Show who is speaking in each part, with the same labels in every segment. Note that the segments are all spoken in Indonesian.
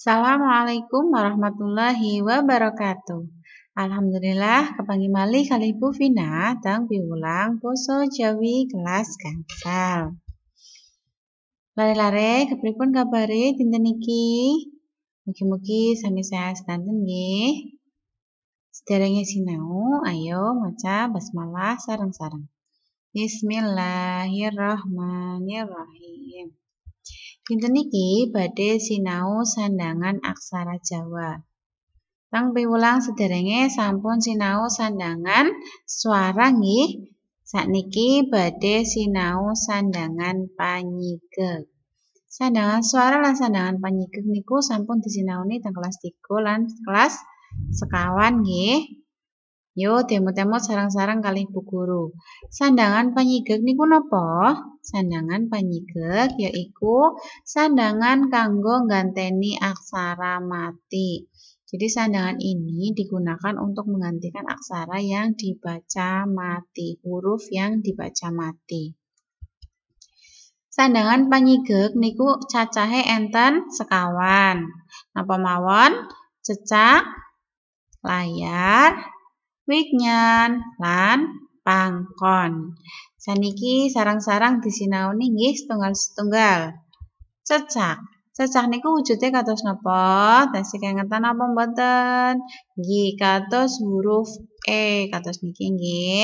Speaker 1: Assalamualaikum warahmatullahi wabarakatuh. Alhamdulillah kepangi malih kali Ibu Vina tang piwulang poso Jawi kelas gangsal. Lare-lare kepripun kabare dinten niki? Mugi-mugi sami sehat sedanten nggih. Sederenge sinau, ayo maca basmalah sareng-sareng. Bismillahirrahmanirrahim. Dinten niki badhe sinau sandangan aksara Jawa. Kang piwulang sederenge sampun sinau sandangan swara nggih. niki badhe sinau sandangan panyigeg. Sandangan suara lan sandangan panyigeg niku sampun disinauni teng kelas 3 lan kelas sekawan nggih. Yo demo-demo sarang-sarang kali Bu Guru. Sandangan panyigeg niku nopo? sandangan panyiget yaiku sandangan kanggo ganteni aksara mati. Jadi sandangan ini digunakan untuk menggantikan aksara yang dibaca mati, huruf yang dibaca mati. Sandangan panyigek niku cacahe enten sekawan. Napa mawon? Cecak, layar, wignan, lan pangkon. Saniki sarang-sarang di disinaoni nih setunggal-setunggal. Cecak. Cecak niku wujudnya katos nopo, tasi kengetan apa mboten? Gi katos huruf E, katos niki nge.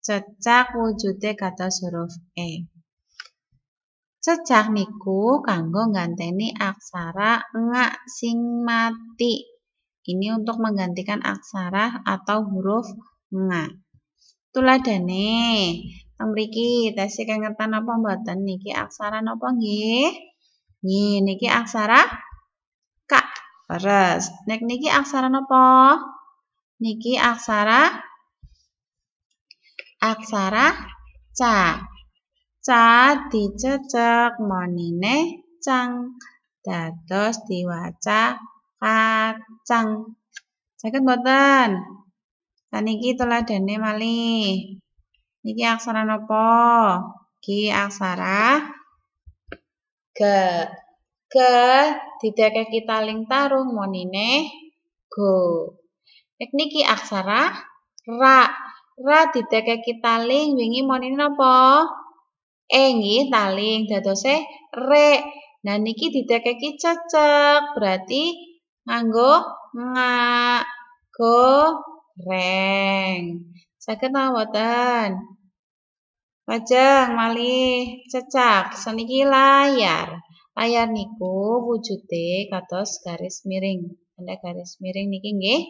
Speaker 1: Cecak wujudnya katos huruf E. Cecak niku kanggo ganteni aksara ngak sing mati. Ini untuk menggantikan aksara atau huruf ngak tuladane teng tes tesih kangen apa mboten niki aksara napa nggih nggih niki aksara kak, peres nek niki aksara napa niki aksara aksara ca ca dicecek monine cang dados diwaca kacang sakit mboten Saniki tuladhane malih. Niki aksara nopo. Ki aksara ge. Ge didake kita ling tarung monine go. Nek niki aksara ra. Ra didake kita ling wingi monine nopo. Engi taling dadose re. Nah niki didake ki cecek berarti nganggo nga go reng. saya ta mboten? Lajeng malih cecak seniki layar. Layar niku wujude kados garis miring. Ada garis miring niki nggih.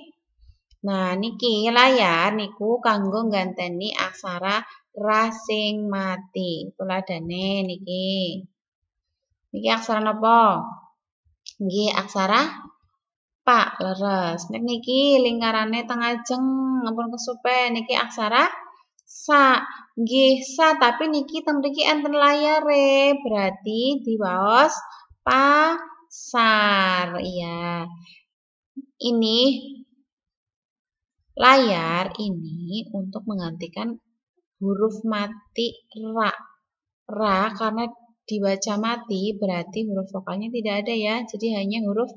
Speaker 1: Nah, niki layar niku kanggo ngganteni aksara racing mati, itulah Tuladane niki. Niki aksara nopo, Nggih, aksara Pak leres. Nek niki lingkarane jeng, ngapun kesupen niki aksara sa. Nggih sa tapi niki teng mriki enten layare. Berarti diwaos pasar. Iya. Ini layar ini untuk menggantikan huruf mati ra. Ra karena dibaca mati berarti huruf vokalnya tidak ada ya. Jadi hanya huruf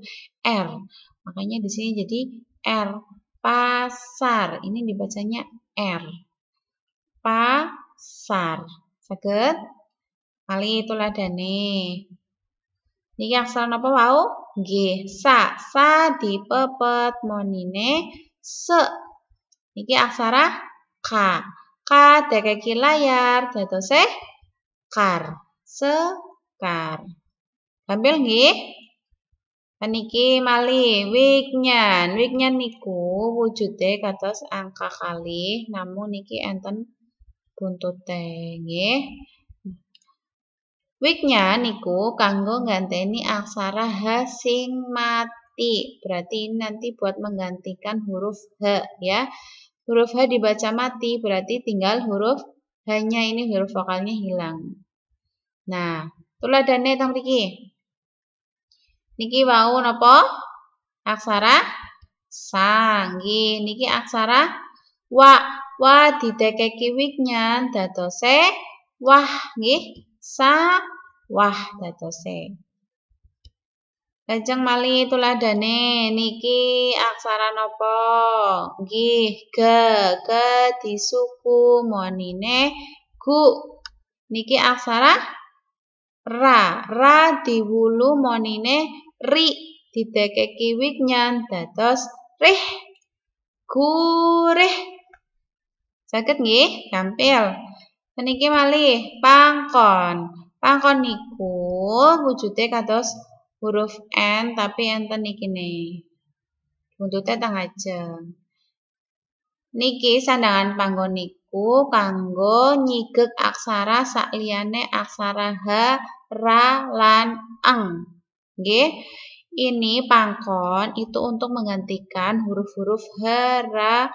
Speaker 1: R. Makanya di sini jadi R. Pasar. Ini dibacanya R. Pasar. Sakit? Kali itulah dane. Niki aksara apa wau? G. sa. Sa dipepet monine se. Ini aksara k. K dekeki layar seh. kar sekar. Tampil nggih? Paniki malih wignan. Wignan niku wujude kados angka kali namun niki enten buntute nggih. Wignan niku kanggo ini aksara H sing mati. Berarti ini nanti buat menggantikan huruf H ya. Huruf H dibaca mati berarti tinggal huruf hanya ini huruf vokalnya hilang. Nah, tuladane ta mriki. Niki wau napa? Aksara sa. Nggih, niki aksara wa. Wa didekeki wignan dadose wah nggih. Sa wah dadose. Lajeng mali tuladane niki aksara napa? Nggih, ge ge disuku monine gu. Niki aksara ra ra diwulu monine ri kiwik nyan dados rih gurih Sakit nggih gampil meniki malih pangkon pangkon niku wujude kados huruf n tapi enten niki ne buntute tangajeng niki sandangan pangkon niku kanggo nyigek aksara sakliyane aksara h ra, lan, ang. Nggih. Ini pangkon itu untuk menggantikan huruf-huruf hera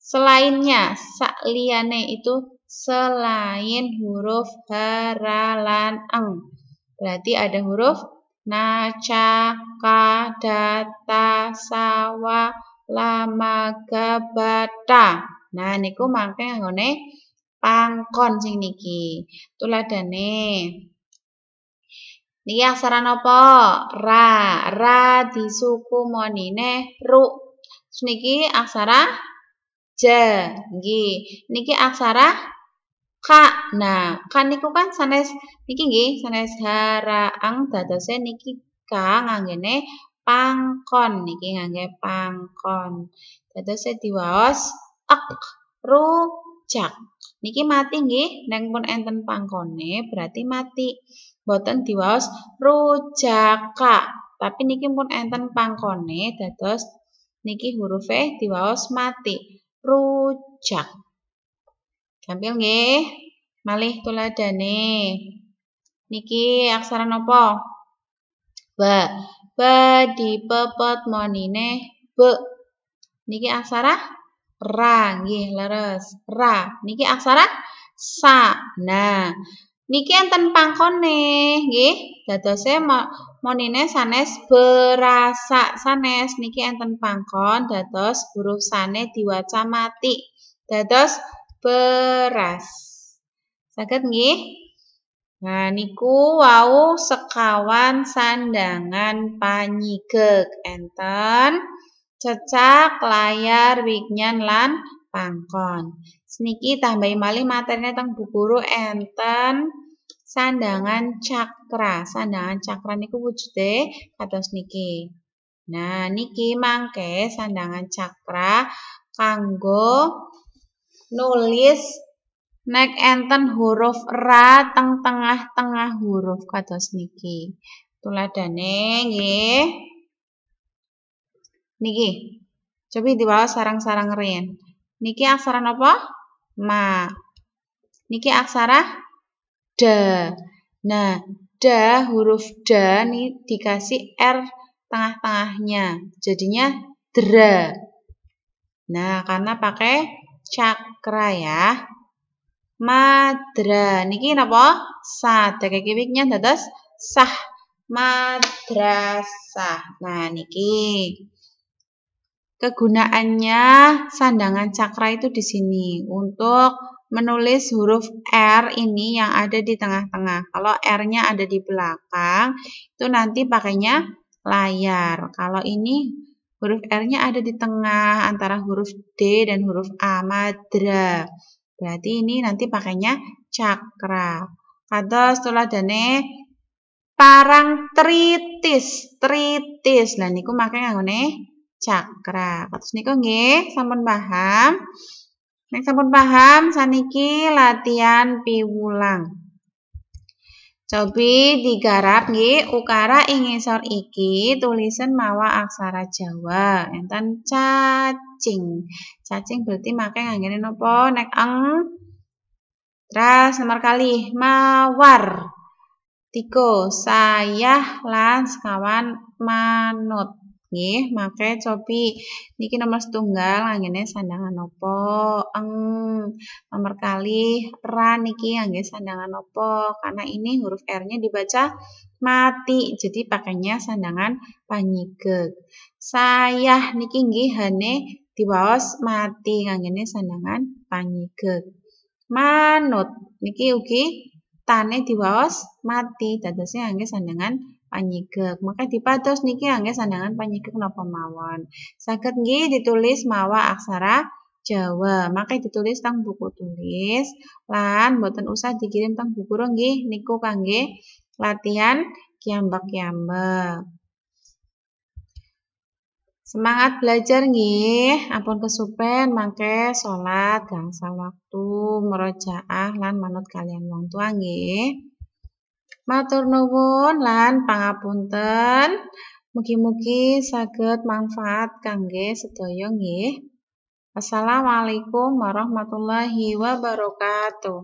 Speaker 1: selainnya. Sa'liane itu selain huruf hera, lan, ang. Berarti ada huruf na, ca, ka, da, ta, sa, wa, lama, ga, ba, ta. Nah, niku mangke nggone pangkon sing niki. Tuladane Niki asaran apa? Ra. Ra disuku monine ru. Niki aksara ja. Niki aksara ka. Nah, kan niku kan sanes niki nggih sanes ang dadose niki ka nganggene pangkon niki ngangge pangkon. Dadose diwaos ek ru jak. Niki mati nggih, neng pun enten pangkone berarti mati. Boten diwaos rujaka. Tapi niki pun enten pangkone dados niki huruf e diwaos mati. Rujak. Gampil nggih? Malih tuladane. Niki aksara nopo. Ba. Ba dipepet monine be. Niki aksara ra nggih leres ra niki aksara sa nah niki enten pangkone nggih dadose monine sanes berasa sanes niki enten pangkon dados huruf sane diwaca mati dados beras sakit nggih Nah niku wau sekawan sandangan panyigek enten cecak, layar, wignan, lan pangkon. Seniki tambahi malih materinya tentang buku guru enten sandangan cakra. Sandangan cakra niku wujude kata seniki. Nah, niki mangke sandangan cakra kanggo nulis nek enten huruf ra teng tengah-tengah huruf kados niki. Tuladane nggih. Niki. Coba di bawah sarang-sarang rin. Niki aksara apa? Ma. Niki aksara De. Nah, de huruf de nih dikasih R tengah-tengahnya. Jadinya dre. Nah, karena pakai cakra ya. Madra. Niki apa? Sa. Dake kibiknya dados sah madrasah. Nah, niki. Kegunaannya sandangan cakra itu di sini untuk menulis huruf R ini yang ada di tengah-tengah. Kalau R-nya ada di belakang, itu nanti pakainya layar. Kalau ini huruf R-nya ada di tengah antara huruf D dan huruf A, madra. Berarti ini nanti pakainya cakra. Kata setelah dane parang tritis, tritis. Lah niku makai nganggone cakra. Kados niku nggih sampun paham. Nek sampun paham saniki latihan piwulang. Cobi digarap nggih ukara ing iki tulisan mawa aksara Jawa enten cacing. Cacing berarti make nganggene nopo. nek ang Terus nomor kali mawar. tiko sayah lan sekawan manut nggih make copi niki nomor setunggal anginnya sandangan nopo eng nomor kali ran niki angge sandangan nopo karena ini huruf R-nya dibaca mati jadi pakainya sandangan panyigeg saya niki nggih hane diwaos mati anginnya sandangan panyigeg manut niki ugi tane diwaos mati dadosnya angge sandangan panyigek. Maka dipatos niki angge sandangan panyigek napa mawon. Saged nggih ditulis mawa aksara Jawa. Maka ditulis tang buku tulis lan boten usah dikirim tang buku nggih niku kangge latihan kiambak-kiambak. Semangat belajar nggih, ampun kesupen mangke sholat gangsal waktu merojaah lan manut kalian wong tua nggih. Matur nuwun lan pangapunten. Mugi-mugi saged manfaat kangge sedaya nggih. Assalamualaikum warahmatullahi wabarakatuh.